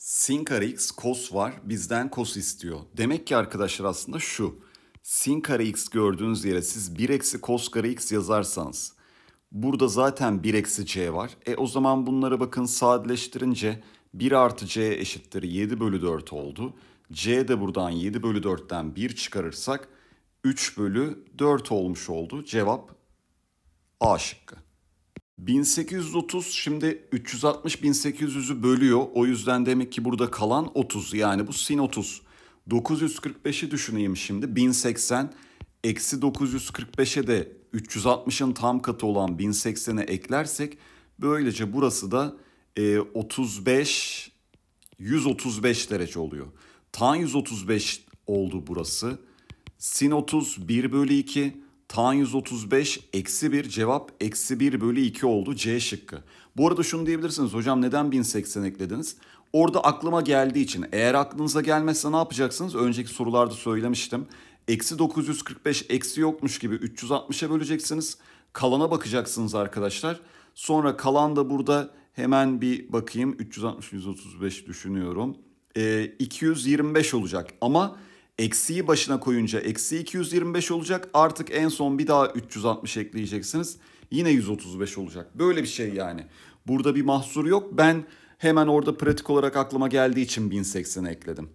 SinCarX cos var bizden cos istiyor. Demek ki arkadaşlar aslında şu. Sin kare x gördüğünüz yere siz 1 eksi cos kare x yazarsanız burada zaten 1 eksi c var. E o zaman bunlara bakın sadeleştirince 1 artı c eşittir 7 bölü 4 oldu. c de buradan 7 bölü 4'ten 1 çıkarırsak 3 bölü 4 olmuş oldu. Cevap A şıkkı. 1830 şimdi 360-1800'ü bölüyor. O yüzden demek ki burada kalan 30 yani bu sin 30. 945'i düşüneyim şimdi 1080 eksi 945'e de 360'ın tam katı olan 1080'e eklersek böylece burası da e, 35 135 derece oluyor. Tan 135 oldu burası. Sin 30 1 bölü 2 Tan 135 eksi 1 cevap eksi 1 bölü 2 oldu C şıkkı. Bu arada şunu diyebilirsiniz hocam neden 1080 eklediniz? Orada aklıma geldiği için eğer aklınıza gelmezse ne yapacaksınız? Önceki sorularda söylemiştim. Eksi 945 eksi yokmuş gibi 360'a böleceksiniz. Kalana bakacaksınız arkadaşlar. Sonra kalan da burada hemen bir bakayım. 360-135 düşünüyorum. E, ee, 225 olacak ama Eksiği başına koyunca eksi 225 olacak. Artık en son bir daha 360 ekleyeceksiniz. Yine 135 olacak. Böyle bir şey yani. Burada bir mahsur yok. Ben hemen orada pratik olarak aklıma geldiği için 1080 ekledim.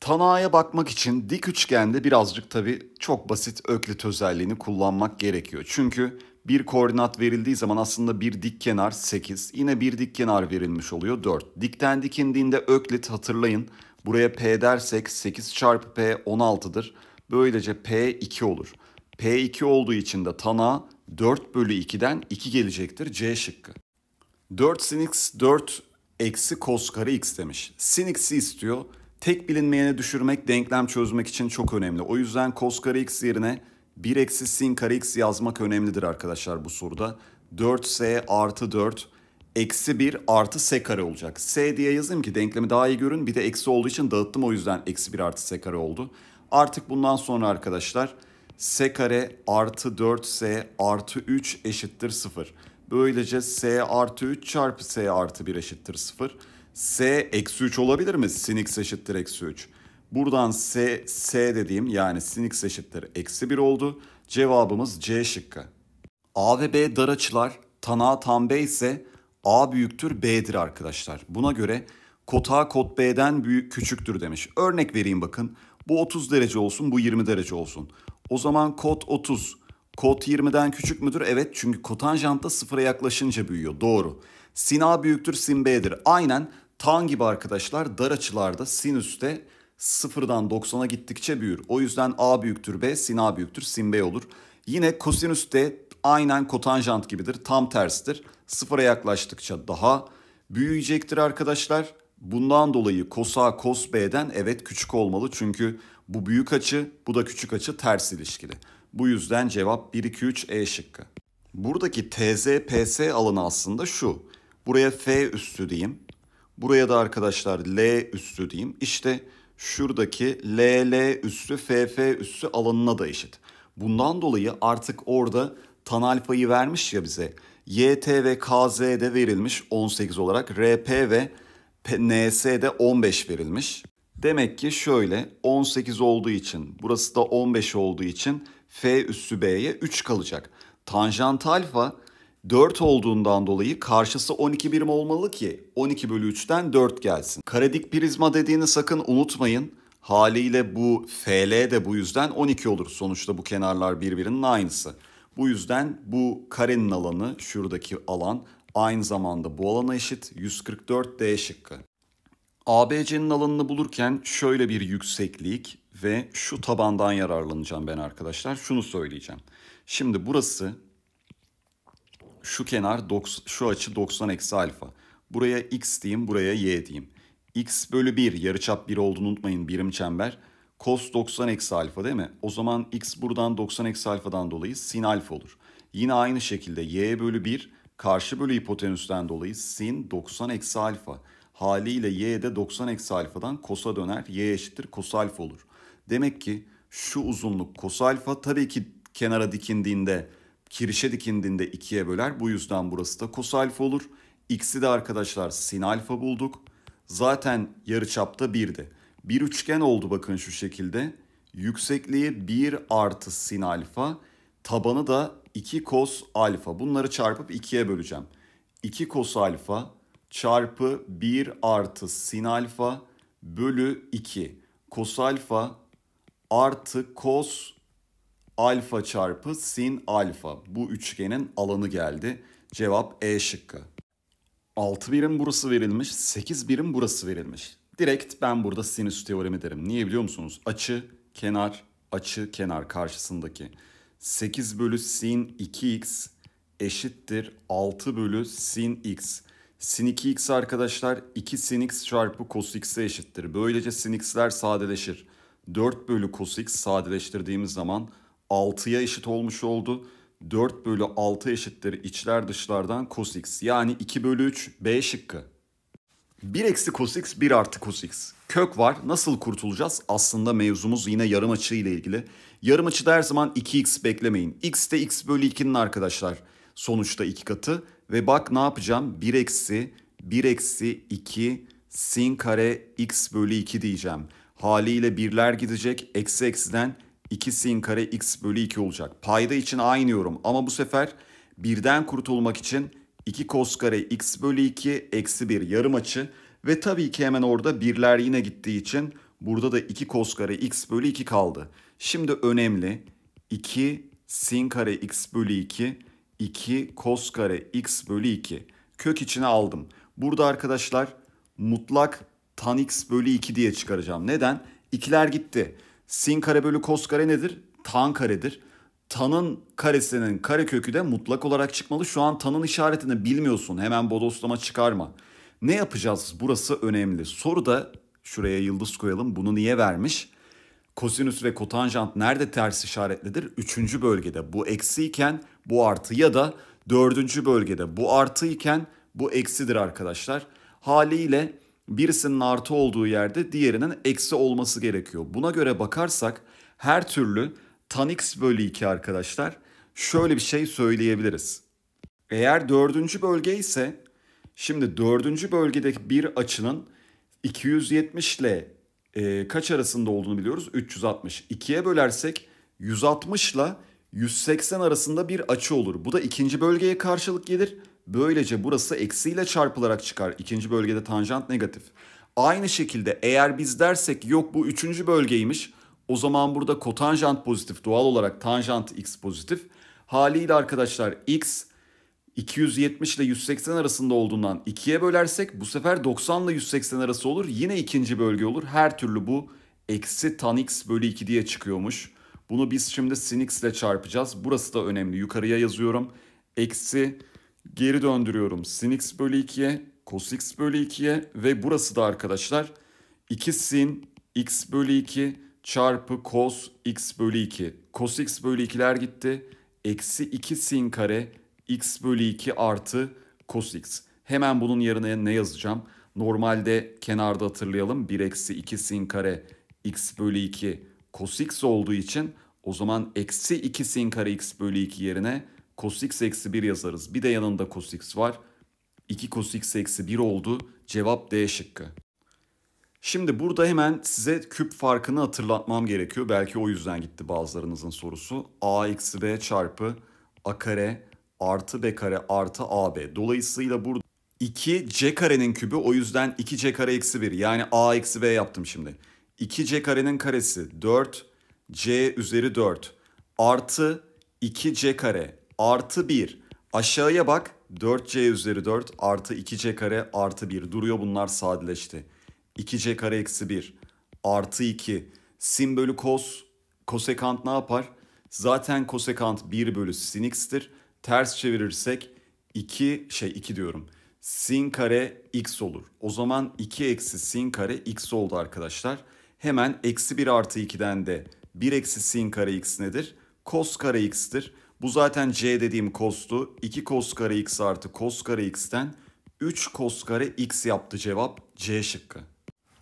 Tanağa bakmak için dik üçgende birazcık tabii çok basit öklit özelliğini kullanmak gerekiyor. Çünkü bir koordinat verildiği zaman aslında bir dik kenar 8, yine bir dik kenar verilmiş oluyor 4. Dikten dikindiğinde öklit hatırlayın Buraya P dersek 8 çarpı P 16'dır. Böylece P2 olur. P2 olduğu için de tana 4 bölü 2'den 2 gelecektir C şıkkı. 4 sin x 4 eksi cos kare x demiş. Sin x'i istiyor. Tek bilinmeyene düşürmek denklem çözmek için çok önemli. O yüzden cos kare x yerine 1 eksi sin kare x yazmak önemlidir arkadaşlar bu soruda. 4s artı 4 eksi 1 artı s kare olacak. S diye yazayım ki denklemi daha iyi görün. Bir de eksi olduğu için dağıttım o yüzden eksi 1 artı s kare oldu. Artık bundan sonra arkadaşlar s kare artı 4s artı 3 eşittir 0. Böylece s artı 3 çarpı s artı 1 eşittir 0. s eksi 3 olabilir mi? Sin x eşittir eksi 3. Buradan s, s dediğim yani sin x eşittir eksi 1 oldu. Cevabımız C şıkkı. A ve B dar açılar, tanağı tam B ise A büyüktür B'dir arkadaşlar. Buna göre kot A kot B'den büyük küçüktür demiş. Örnek vereyim bakın. Bu 30 derece olsun bu 20 derece olsun. O zaman kot 30 kot 20'den küçük müdür? Evet çünkü kotanjant da sıfıra yaklaşınca büyüyor. Doğru. Sin A büyüktür sin B'dir. Aynen tan gibi arkadaşlar dar açılarda sinüste sıfırdan 90'a gittikçe büyür. O yüzden A büyüktür B sin A büyüktür sin B olur. Yine kosinüs de aynen kotanjant gibidir. Tam tersidir sıfıra yaklaştıkça daha büyüyecektir arkadaşlar. Bundan dolayı cos A cos B'den evet küçük olmalı çünkü bu büyük açı bu da küçük açı ters ilişkili. Bu yüzden cevap 1 2 3 E şıkkı. Buradaki TZ PS alanı aslında şu. Buraya F üstü diyeyim. Buraya da arkadaşlar L üstü diyeyim. İşte şuradaki l LL üssü f üssü alanına da eşit. Bundan dolayı artık orada tan alfayı vermiş ya bize. YT ve KZ'de verilmiş 18 olarak RP ve NS'de 15 verilmiş. Demek ki şöyle 18 olduğu için burası da 15 olduğu için F üssü B'ye 3 kalacak. Tanjant alfa 4 olduğundan dolayı karşısı 12 birim olmalı ki 12 bölü 3'ten 4 gelsin. Karedik prizma dediğini sakın unutmayın. Haliyle bu FL de bu yüzden 12 olur. Sonuçta bu kenarlar birbirinin aynısı. Bu yüzden bu karenin alanı şuradaki alan aynı zamanda bu alana eşit 144 D şıkkı. ABC'nin alanını bulurken şöyle bir yükseklik ve şu tabandan yararlanacağım ben arkadaşlar. Şunu söyleyeceğim. Şimdi burası şu kenar şu açı 90 eksi alfa. Buraya x diyeyim buraya y diyeyim. x bölü 1 yarıçap 1 olduğunu unutmayın birim çember cos 90 eksi alfa değil mi? O zaman x buradan 90 eksi alfadan dolayı sin alfa olur. Yine aynı şekilde y bölü 1 karşı bölü hipotenüsten dolayı sin 90 eksi alfa. Haliyle y de 90 eksi alfadan kosa döner. y eşittir kos alfa olur. Demek ki şu uzunluk kos alfa tabii ki kenara dikindiğinde kirişe dikindiğinde 2'ye böler. Bu yüzden burası da kos alfa olur. X'i de arkadaşlar sin alfa bulduk. Zaten yarıçapta 1'di. Bir üçgen oldu bakın şu şekilde. Yüksekliği 1 artı sin alfa, tabanı da 2 kos alfa. Bunları çarpıp 2'ye böleceğim. 2 kos alfa çarpı 1 artı sin alfa bölü 2. Kos alfa artı kos alfa çarpı sin alfa. Bu üçgenin alanı geldi. Cevap E şıkkı. 6 birim burası verilmiş, 8 birim burası verilmiş. Direkt ben burada sinüs teoremi derim. Niye biliyor musunuz? Açı, kenar, açı, kenar karşısındaki 8 bölü sin 2x eşittir 6 bölü sin x. Sin 2x arkadaşlar 2 sin x çarpı cos x'e eşittir. Böylece sin x'ler sadeleşir. 4 bölü cos x sadeleştirdiğimiz zaman 6'ya eşit olmuş oldu. 4 bölü 6 eşittir içler dışlardan cos x. Yani 2 bölü 3 B şıkkı. 1 eksi cos x 1 artı cos x. Kök var. Nasıl kurtulacağız? Aslında mevzumuz yine yarım açı ile ilgili. Yarım açıda her zaman 2x beklemeyin. x de x bölü 2'nin arkadaşlar sonuçta iki katı. Ve bak ne yapacağım? 1 eksi 1 eksi 2 sin kare x bölü 2 diyeceğim. Haliyle birler gidecek. Eksi eksiden 2 sin kare x bölü 2 olacak. Payda için aynı yorum ama bu sefer birden kurtulmak için 2 cos kare x bölü 2 eksi 1 yarım açı ve tabii ki hemen orada birler yine gittiği için burada da 2 cos kare x bölü 2 kaldı. Şimdi önemli 2 sin kare x bölü 2 2 cos kare x bölü 2 kök içine aldım. Burada arkadaşlar mutlak tan x bölü 2 diye çıkaracağım. Neden? İkiler gitti. Sin kare bölü kos kare nedir? Tan karedir. Tan'ın karesinin kare kökü de mutlak olarak çıkmalı. Şu an Tan'ın işaretini bilmiyorsun. Hemen bodoslama çıkarma. Ne yapacağız? Burası önemli. Soru da şuraya yıldız koyalım. Bunu niye vermiş? Kosinüs ve kotanjant nerede ters işaretlidir? Üçüncü bölgede bu eksiyken bu artı ya da dördüncü bölgede bu artıyken bu eksidir arkadaşlar. Haliyle birisinin artı olduğu yerde diğerinin eksi olması gerekiyor. Buna göre bakarsak her türlü Tanix bölü 2 arkadaşlar şöyle bir şey söyleyebiliriz. Eğer dördüncü bölge ise şimdi dördüncü bölgedeki bir açının 270 ile e, kaç arasında olduğunu biliyoruz? 360. 2'ye bölersek 160 ile 180 arasında bir açı olur. Bu da ikinci bölgeye karşılık gelir. Böylece burası eksiyle çarpılarak çıkar. İkinci bölgede tanjant negatif. Aynı şekilde eğer biz dersek yok bu üçüncü bölgeymiş o zaman burada kotanjant pozitif doğal olarak tanjant x pozitif. Haliyle arkadaşlar x 270 ile 180 arasında olduğundan 2'ye bölersek bu sefer 90 ile 180 arası olur. Yine ikinci bölge olur. Her türlü bu eksi tan x bölü 2 diye çıkıyormuş. Bunu biz şimdi sin x ile çarpacağız. Burası da önemli. Yukarıya yazıyorum. Eksi geri döndürüyorum sin x bölü 2'ye cos x bölü 2'ye ve burası da arkadaşlar 2 sin x bölü 2 çarpı cos x bölü 2. Cos x bölü 2'ler gitti. Eksi 2 sin kare x bölü 2 artı cos x. Hemen bunun yerine ne yazacağım? Normalde kenarda hatırlayalım 1 eksi 2 sin kare x bölü 2 cos x olduğu için o zaman eksi 2 sin kare x bölü 2 yerine cos x eksi 1 yazarız. Bir de yanında cos x var. 2 cos x eksi 1 oldu. Cevap D şıkkı. Şimdi burada hemen size küp farkını hatırlatmam gerekiyor. Belki o yüzden gitti bazılarınızın sorusu. a eksi b çarpı a kare artı b kare artı ab. Dolayısıyla burada 2 c karenin kübü o yüzden 2 c kare eksi 1 yani a eksi b yaptım şimdi. 2 c karenin karesi 4 c üzeri 4 artı 2 c kare artı 1 aşağıya bak 4c üzeri 4 artı 2c kare artı 1 duruyor bunlar sadeleşti. 2c kare eksi 1 artı 2 sin bölü kos kosekant ne yapar? Zaten kosekant 1 bölü sin x'tir. Ters çevirirsek 2 şey 2 diyorum. Sin kare x olur. O zaman 2 eksi sin kare x oldu arkadaşlar. Hemen eksi 1 artı 2'den de 1 eksi sin kare x nedir? Kos kare x'tir. Bu zaten c dediğim kostu. 2 kos kare x artı kos kare x'ten 3 kos kare x yaptı cevap C şıkkı.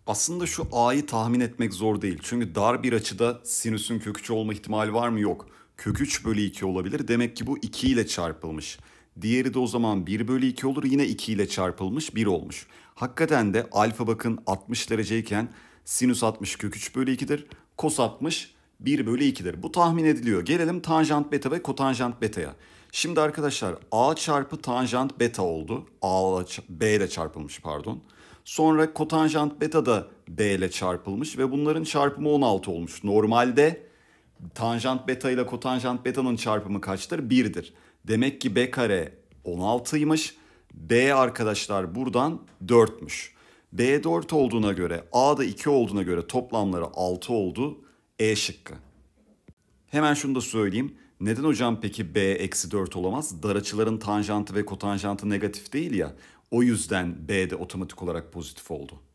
Aslında şu a'yı tahmin etmek zor değil. Çünkü dar bir açıda sinüsün kök olma ihtimali var mı? Yok. Kök 3 bölü 2 olabilir. Demek ki bu 2 ile çarpılmış. Diğeri de o zaman 1 bölü 2 olur. Yine 2 ile çarpılmış 1 olmuş. Hakikaten de alfa bakın 60 dereceyken sinüs 60 kök 3 bölü 2'dir. Kos 60 1 bölü 2'dir. Bu tahmin ediliyor. Gelelim tanjant beta ve kotanjant beta'ya. Şimdi arkadaşlar a çarpı tanjant beta oldu. a ile, b ile çarpılmış pardon. Sonra kotanjant beta da B ile çarpılmış ve bunların çarpımı 16 olmuş. Normalde tanjant beta ile kotanjant beta'nın çarpımı kaçtır? 1'dir. Demek ki B kare 16'ymış. B arkadaşlar buradan 4'müş. B 4 olduğuna göre A da 2 olduğuna göre toplamları 6 oldu. E şıkkı. Hemen şunu da söyleyeyim. Neden hocam peki B eksi 4 olamaz? Dar açıların tanjantı ve kotanjantı negatif değil ya. O yüzden B de otomatik olarak pozitif oldu.